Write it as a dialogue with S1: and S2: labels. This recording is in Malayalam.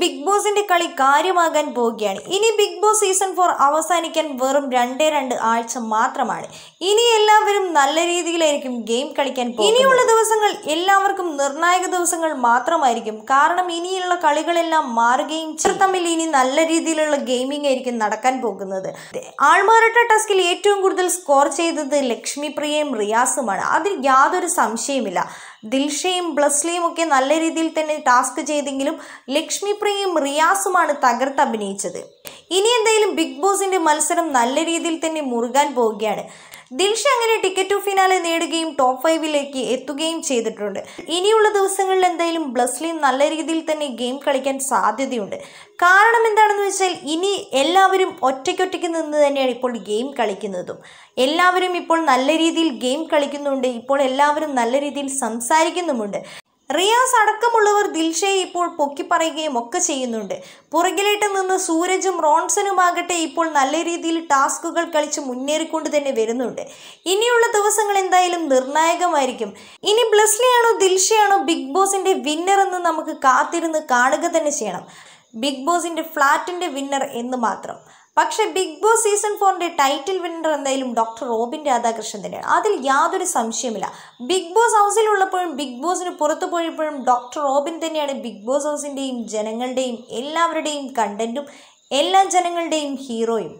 S1: ബിഗ് ബോസിന്റെ കളി കാര്യമാകാൻ പോവുകയാണ് ഇനി ബിഗ് ബോസ് സീസൺ ഫോർ അവസാനിക്കാൻ വെറും രണ്ടേ രണ്ട് ആഴ്ച മാത്രമാണ് ഇനി എല്ലാവരും നല്ല രീതിയിലായിരിക്കും ഗെയിം കളിക്കാൻ ഇനിയുള്ള ദിവസങ്ങൾ എല്ലാവർക്കും നിർണായക ദിവസങ്ങൾ മാത്രമായിരിക്കും കാരണം ഇനിയുള്ള കളികളെല്ലാം മാറുകയും ചിലർ തമ്മിൽ ഇനി നല്ല രീതിയിലുള്ള ഗെയിമിംഗ് ആയിരിക്കും നടക്കാൻ പോകുന്നത് ആൾമാരട്ട ടാസ്കിൽ ഏറ്റവും കൂടുതൽ സ്കോർ ചെയ്തത് ലക്ഷ്മി പ്രിയയും റിയാസുമാണ് അതിൽ യാതൊരു സംശയമില്ല ദിൽഷയും ബ്ലസ്ലിയും ഒക്കെ നല്ല രീതിയിൽ തന്നെ ടാസ്ക് ചെയ്തെങ്കിലും ലക്ഷ്മി പ്രിയയും റിയാസുമാണ് തകർത്ത് അഭിനയിച്ചത് ഇനി എന്തായാലും ബിഗ് ബോസിന്റെ മത്സരം നല്ല രീതിയിൽ തന്നെ മുറുകാൻ പോവുകയാണ് ദിൽഷ അങ്ങനെ ടിക്കറ്റ് ടു ഫിനാലെ നേടുകയും ടോപ്പ് ഫൈവിലേക്ക് എത്തുകയും ചെയ്തിട്ടുണ്ട് ഇനിയുള്ള ദിവസങ്ങളിൽ എന്തായാലും ബ്ലസ്ലി നല്ല രീതിയിൽ തന്നെ ഗെയിം കളിക്കാൻ സാധ്യതയുണ്ട് കാരണം എന്താണെന്ന് വെച്ചാൽ ഇനി എല്ലാവരും ഒറ്റയ്ക്കൊറ്റയ്ക്ക് നിന്ന് തന്നെയാണ് ഇപ്പോൾ ഗെയിം കളിക്കുന്നതും എല്ലാവരും ഇപ്പോൾ നല്ല രീതിയിൽ ഗെയിം കളിക്കുന്നുണ്ട് ഇപ്പോൾ എല്ലാവരും നല്ല രീതിയിൽ സംസാരിക്കുന്നുമുണ്ട് റിയാസ് അടക്കമുള്ളവർ ദിൽഷയെ ഇപ്പോൾ പൊക്കിപ്പറയുകയും ഒക്കെ ചെയ്യുന്നുണ്ട് പുറകിലേട്ട് നിന്ന് സൂരജും റോൺസനുമാകട്ടെ ഇപ്പോൾ നല്ല രീതിയിൽ ടാസ്കുകൾ കളിച്ച് മുന്നേറിക്കൊണ്ട് തന്നെ വരുന്നുണ്ട് ഇനിയുള്ള ദിവസങ്ങൾ എന്തായാലും നിർണായകമായിരിക്കും ഇനി ബ്ലസ്ലിയാണോ ദിൽഷയാണോ ബിഗ് ബോസിന്റെ വിന്നർ എന്ന് നമുക്ക് കാത്തിരുന്ന് കാണുക തന്നെ ചെയ്യണം ബിഗ് ബോസിന്റെ ഫ്ലാറ്റിന്റെ വിന്നർ എന്ന് മാത്രം പക്ഷേ ബിഗ് ബോസ് സീസൺ ഫോറിന്റെ ടൈറ്റിൽ വിന്നർ എന്തായാലും ഡോക്ടർ റോബിൻ രാധാകൃഷ്ണൻ തന്നെയാണ് അതിൽ യാതൊരു സംശയമില്ല ബിഗ് ബോസ് ഹൗസിലുള്ളപ്പോഴും ബിഗ് ബോസിന് പുറത്തു പോയപ്പോഴും ഡോക്ടർ റോബിൻ തന്നെയാണ് ബിഗ് ബോസ് ഹൗസിൻ്റെയും ജനങ്ങളുടെയും എല്ലാവരുടെയും കണ്ടന്റും എല്ലാ ജനങ്ങളുടെയും ഹീറോയും